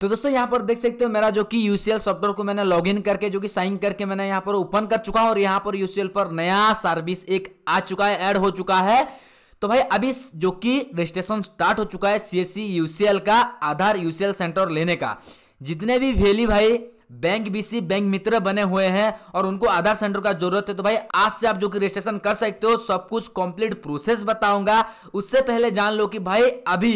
तो दोस्तों यहाँ पर देख सकते हो मेरा जो कि यूसीएल सॉफ्टवेयर को मैंने लॉगिन करके जो कि साइन करके मैंने यहाँ पर ओपन कर चुका हूं और यहाँ पर यूसीएल पर नया सर्विस एक आ चुका है ऐड हो चुका है तो भाई अभी जो कि रजिस्ट्रेशन स्टार्ट हो चुका है सीएससी यूसीएल का आधार यूसीएल सेंटर लेने का जितने भी वेली भाई बैंक बीसी बैंक मित्र बने हुए हैं और उनको आधार सेंटर का जरूरत है तो भाई आज से आप जो कि रजिस्ट्रेशन कर सकते हो सब कुछ कंप्लीट प्रोसेस बताऊंगा उससे पहले जान लो कि भाई अभी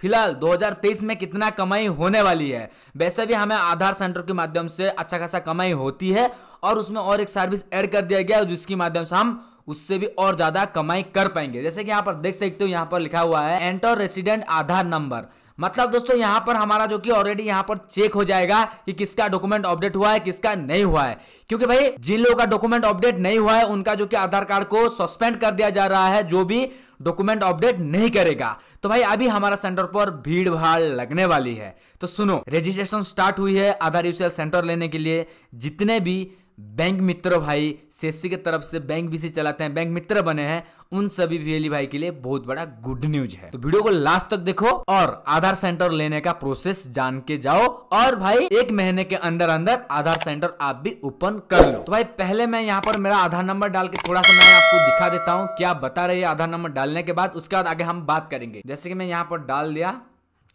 फिलहाल 2023 में कितना कमाई होने वाली है वैसे भी हमें आधार सेंटर के माध्यम से अच्छा खासा कमाई होती है और उसमें और एक सर्विस ऐड कर दिया गया जिसके माध्यम से हम उससे भी और ज्यादा कमाई कर पाएंगे जैसे कि यहाँ पर देख सकते हो यहाँ पर लिखा हुआ है एंटर रेसिडेंट आधार नंबर मतलब दोस्तों यहाँ पर हमारा जो कि ऑलरेडी यहां पर चेक हो जाएगा कि किसका डॉक्यूमेंट अपडेट हुआ है किसका नहीं हुआ है क्योंकि भाई जिन लोगों का डॉक्यूमेंट अपडेट नहीं हुआ है उनका जो कि आधार कार्ड को सस्पेंड कर दिया जा रहा है जो भी डॉक्यूमेंट अपडेट नहीं करेगा तो भाई अभी हमारा सेंटर पर भीड़ भाड़ लगने वाली है तो सुनो रजिस्ट्रेशन स्टार्ट हुई है आधार यूसीएल सेंटर लेने के लिए जितने भी बैंक मित्र भाई सेसी के तरफ से बैंक भी से चलाते हैं बैंक मित्र बने हैं उन सभी वेली e भाई के लिए बहुत बड़ा गुड न्यूज है तो वीडियो को लास्ट तक देखो और आधार सेंटर लेने का प्रोसेस जान के जाओ और भाई एक महीने के अंदर अंदर आधार सेंटर आप भी ओपन कर लो तो भाई पहले मैं यहाँ पर मेरा आधार नंबर डाल के थोड़ा सा मैं आपको दिखा देता हूँ क्या बता रही है आधार नंबर डालने के बाद उसके बाद आगे हम बात करेंगे जैसे कि मैं यहाँ पर डाल दिया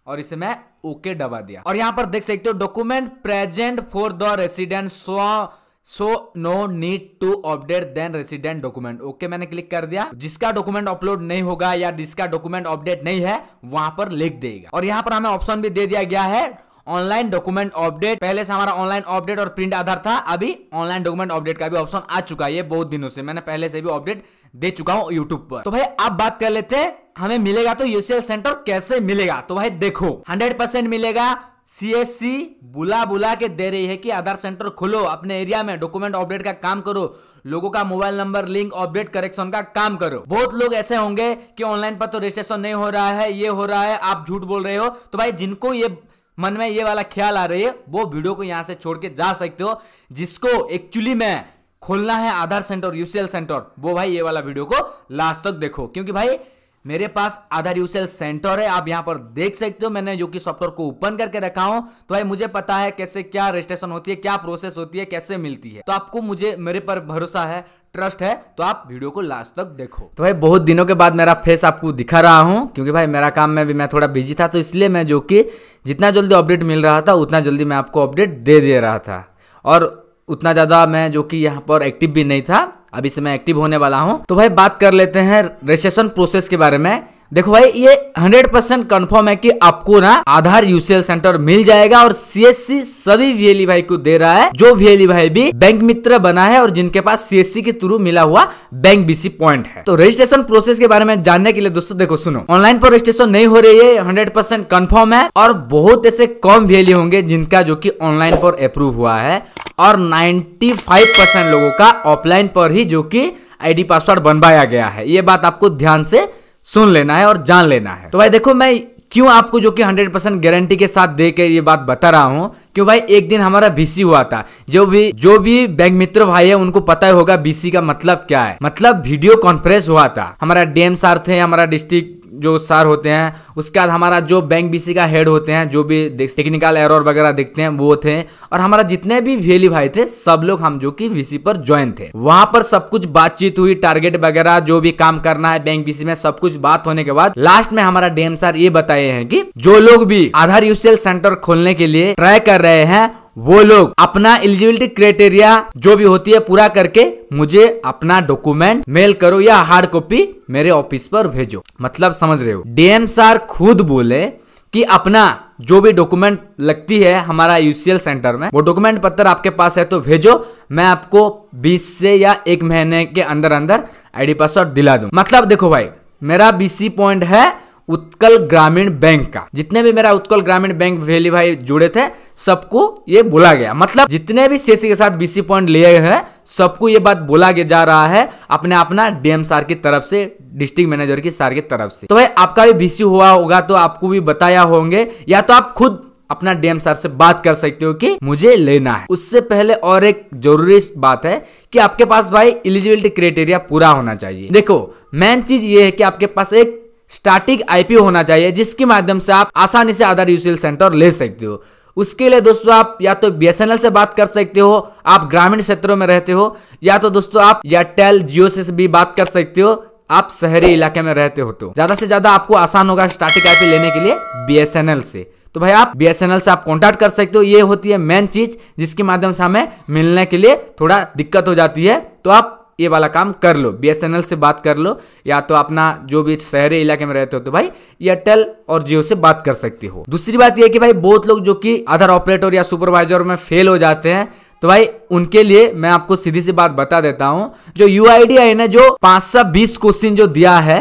और इसे मैं ओके दबा दिया और यहाँ पर देख सकते हो document present for the resident so so no need to update then resident document okay मैंने क्लिक कर दिया जिसका डॉक्यूमेंट अपलोड नहीं होगा या जिसका डॉक्यूमेंट अपडेट नहीं है वहां पर लिख देगा और यहाँ पर हमें ऑप्शन भी दे दिया गया है ऑनलाइन डॉक्यूमेंट अपडेट पहले से हमारा ऑनलाइन अपडेट और प्रिंट आधार था अभी ऑनलाइन डॉक्यूमेंट अपडेट का भी ऑप्शन आ चुका है ये बहुत दिनों से मैंने पहले से भी अपडेट दे चुका हूँ यूट्यूब पर तो भाई आप बात कर लेते हैं हमें मिलेगा तो यूसीएल सेंटर कैसे मिलेगा तो भाई देखो 100% मिलेगा सीएससी बुला बुला के दे रही है कि आधार सेंटर खोलो अपने एरिया में डॉक्यूमेंट अपडेट का काम करो लोगों का mobile number link update correction का काम करो बहुत लोग ऐसे होंगे कि ऑनलाइन पर तो रजिस्ट्रेशन नहीं हो रहा है ये हो रहा है आप झूठ बोल रहे हो तो भाई जिनको ये मन में ये वाला ख्याल आ रही है वो वीडियो को यहाँ से छोड़ के जा सकते हो जिसको एक्चुअली में खोलना है आधार सेंटर यूसीएल सेंटर वो भाई ये वाला वीडियो को लास्ट तक देखो क्योंकि भाई मेरे पास आधार यूसेल सेंटर है आप यहाँ पर देख सकते हो मैंने जो कि सॉफ्टवेयर को ओपन करके रखा हूँ तो भाई मुझे पता है कैसे क्या रजिस्ट्रेशन होती है क्या प्रोसेस होती है कैसे मिलती है तो आपको मुझे मेरे पर भरोसा है ट्रस्ट है तो आप वीडियो को लास्ट तक देखो तो भाई बहुत दिनों के बाद मेरा फेस आपको दिखा रहा हूँ क्योंकि भाई मेरा काम में भी मैं थोड़ा बिजी था तो इसलिए मैं जो कि जितना जल्दी अपडेट मिल रहा था उतना जल्दी मैं आपको अपडेट दे दे रहा था और उतना ज़्यादा मैं जो कि यहाँ पर एक्टिव भी नहीं था अभी से मैं एक्टिव होने वाला हूँ तो भाई बात कर लेते हैं रजिस्ट्रेशन प्रोसेस के बारे में देखो भाई ये 100 परसेंट कन्फर्म है कि आपको ना आधार यूसीएल सेंटर मिल जाएगा और सीएससी सभी वीएलई e भाई को दे रहा है जो वीएलई e भाई भी बैंक मित्र बना है और जिनके पास सीएससी के थ्रू मिला हुआ बैंक बीसी पॉइंट है तो रजिस्ट्रेशन प्रोसेस के बारे में जानने के लिए दोस्तों देखो सुनो ऑनलाइन पर रजिस्ट्रेशन नहीं हो रही है हंड्रेड परसेंट कन्फर्म है और बहुत ऐसे कम वीएलई e होंगे जिनका जो की ऑनलाइन पर अप्रूव हुआ है और 95 परसेंट लोगों का ऑफलाइन पर ही जो कि आईडी पासवर्ड बनवाया गया है ये बात आपको ध्यान से सुन लेना है और जान लेना है तो भाई देखो मैं क्यों आपको जो कि 100 परसेंट गारंटी के साथ दे के ये बात बता रहा हूं क्यों भाई एक दिन हमारा बीसी हुआ था जो भी जो भी बैंक मित्र भाई है उनको पता होगा बीसी का मतलब क्या है मतलब वीडियो कॉन्फ्रेंस हुआ था हमारा डीएम सार थे हमारा डिस्ट्रिक्ट जो सर होते हैं उसके बाद हमारा जो बैंक बीसी का हेड होते हैं जो भी टेक्निकल एरर वगैरह देखते हैं वो थे और हमारा जितने भी वेली भाई थे सब लोग हम जो कि वीसी पर ज्वाइन थे वहां पर सब कुछ बातचीत हुई टारगेट वगैरह जो भी काम करना है बैंक बीसी में सब कुछ बात होने के बाद लास्ट में हमारा डीएम सर ये बताए हैं कि जो लोग भी आधार यूसीएल सेंटर खोलने के लिए ट्राई कर रहे हैं वो लोग अपना एलिजिबिलिटी क्राइटेरिया जो भी होती है पूरा करके मुझे अपना डॉक्यूमेंट मेल करो या हार्ड कॉपी मेरे ऑफिस पर भेजो मतलब समझ रहे हो डीएम सर खुद बोले कि अपना जो भी डॉक्यूमेंट लगती है हमारा यूसीएल सेंटर में वो डॉक्यूमेंट पत्र आपके पास है तो भेजो मैं आपको 20 से या एक महीने के अंदर अंदर आईडी पासवर्ड दिला दूं मतलब देखो भाई मेरा बीसी पॉइंट है उत्कल ग्रामीण बैंक का जितने भी मेरा उत्कल ग्रामीण बैंक वेली भाई जुड़े थे सबको ये बोला गया मतलब जितने भी सीसी e के साथ बीसी पॉइंट लिए हैं सबको ये बात बोला गया जा रहा है अपने अपना डीएम सार की तरफ से डिस्ट्रिक्ट मैनेजर की सार की तरफ से तो भाई आपका भी बीसी हुआ होगा तो आपको भी बताया होंगे या तो आप खुद अपना डीएम सर से बात कर सकते हो कि मुझे लेना है उससे पहले और एक जरूरी बात है कि आपके पास भाई एलिजिबिलिटी क्राइटेरिया पूरा होना चाहिए देखो मेन चीज ये है कि आपके पास एक स्टार्टिंग आईपीओ होना चाहिए जिसके माध्यम से आप आसानी से आधार यूसीएल सेंटर ले सकते हो उसके लिए दोस्तों आप या तो बी से बात कर सकते हो आप ग्रामीण क्षेत्रों में रहते हो या तो दोस्तों आप एयरटेल जियो से भी बात कर सकते हो आप शहरी इलाके में रहते हो तो ज्यादा से ज्यादा आपको आसान होगा स्टार्टिंग आईपी लेने के लिए बी से तो भाई आप बी से आप कॉन्टैक्ट कर सकते हो ये होती है मेन चीज जिसके माध्यम से हमें मिलने के लिए थोड़ा दिक्कत हो जाती है तो आप ये वाला काम कर लो बी से बात कर लो या तो अपना जो भी शहरी इलाके में रहते हो तो भाई एयरटेल और जियो से बात कर सकते हो दूसरी बात यह कि भाई बहुत लोग जो कि अदर ऑपरेटर या सुपरवाइजर में फेल हो जाते हैं तो भाई उनके लिए मैं आपको सीधी सी बात बता देता हूँ जो यू है ना जो 520 क्वेश्चन जो दिया है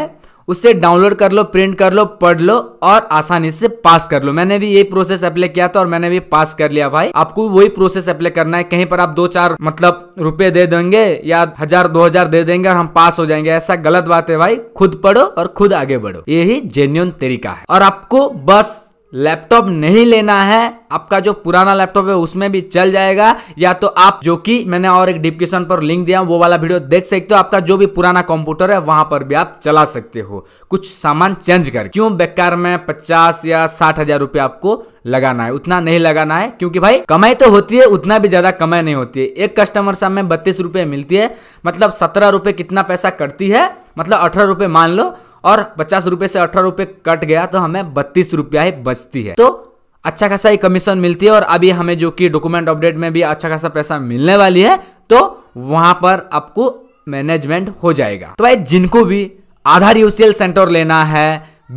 उससे डाउनलोड कर लो प्रिंट कर लो पढ़ लो और आसानी से पास कर लो मैंने भी ये प्रोसेस अप्लाई किया था और मैंने भी पास कर लिया भाई आपको वही प्रोसेस अप्लाई करना है कहीं पर आप दो चार मतलब रुपए दे देंगे या हजार दो हजार दे देंगे और हम पास हो जाएंगे ऐसा गलत बात है भाई खुद पढ़ो और खुद आगे बढ़ो यही जेन्यून तरीका है और आपको बस लैपटॉप नहीं लेना है आपका जो पुराना लैपटॉप है उसमें भी चल जाएगा या तो आप जो कि मैंने और एक डिस्क्रिप्शन पर लिंक दिया वो वाला वीडियो देख सकते हो आपका जो भी पुराना कंप्यूटर है वहां पर भी आप चला सकते हो कुछ सामान चेंज कर क्यों बेकार में पचास या साठ हजार रुपया आपको लगाना है उतना नहीं लगाना है क्योंकि भाई कमाई तो होती है उतना भी ज्यादा कमाई नहीं होती है एक कस्टमर से हमें बत्तीस रुपये मिलती है मतलब सत्रह रुपये कितना पैसा कटती है मतलब अठारह रुपये मान लो और पचास रुपये से अठारह रुपये कट गया तो हमें बत्तीस रुपया ही बचती है तो अच्छा खासा ही कमीशन मिलती है और अभी हमें जो कि डॉक्यूमेंट अपडेट में भी अच्छा खासा पैसा मिलने वाली है तो वहां पर आपको मैनेजमेंट हो जाएगा तो भाई जिनको भी आधार यूसीएल सेंटर लेना है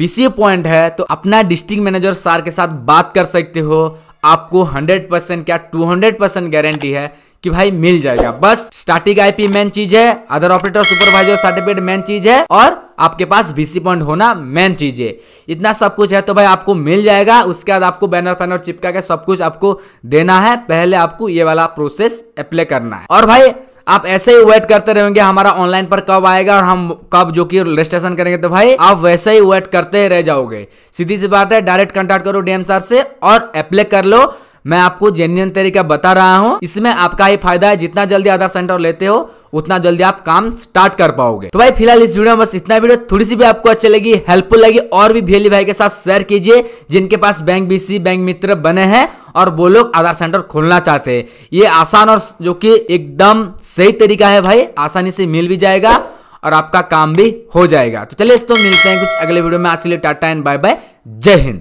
बीसीए पॉइंट है तो अपना डिस्ट्रिक्ट मैनेजर सर के साथ बात कर सकते हो आपको 100 परसेंट क्या 200 परसेंट गारंटी है कि भाई मिल जाएगा बस स्टार्टिंग आईपी मेन चीज है other operator supervisor certificate main चीज है और आपके पास बीसी पॉइंट होना मेन चीज है इतना सब कुछ है तो भाई आपको मिल जाएगा उसके बाद आपको बैनर फैनर चिपका के सब कुछ आपको देना है पहले आपको ये वाला प्रोसेस अप्लाई करना है और भाई आप ऐसे ही वेट करते रहेंगे हमारा ऑनलाइन पर कब आएगा और हम कब जो कि रजिस्ट्रेशन करेंगे तो भाई आप वैसे ही वेट करते रह जाओगे सीधी सी बात है डायरेक्ट कॉन्टेक्ट करो डीएम सर से और अप्लाई कर लो मैं आपको जेन्यन तरीका बता रहा हूँ इसमें आपका ही फायदा है जितना जल्दी आधार सेंटर लेते हो उतना जल्दी आप काम स्टार्ट कर पाओगे तो भाई फिलहाल इस वीडियो में बस इतना वीडियो थोड़ी सी भी आपको अच्छी लगी हेल्पफुल लगी और भी भेली भाई के साथ शेयर कीजिए जिनके पास बैंक बीसी बैंक मित्र बने हैं और वो लोग आधार सेंटर खोलना चाहते हैं ये आसान और जो कि एकदम सही तरीका है भाई आसानी से मिल भी जाएगा और आपका काम भी हो जाएगा तो चलिए दोस्तों मिलते हैं कुछ अगले वीडियो में आज के लिए टाटा एंड बाय बाय जय हिंद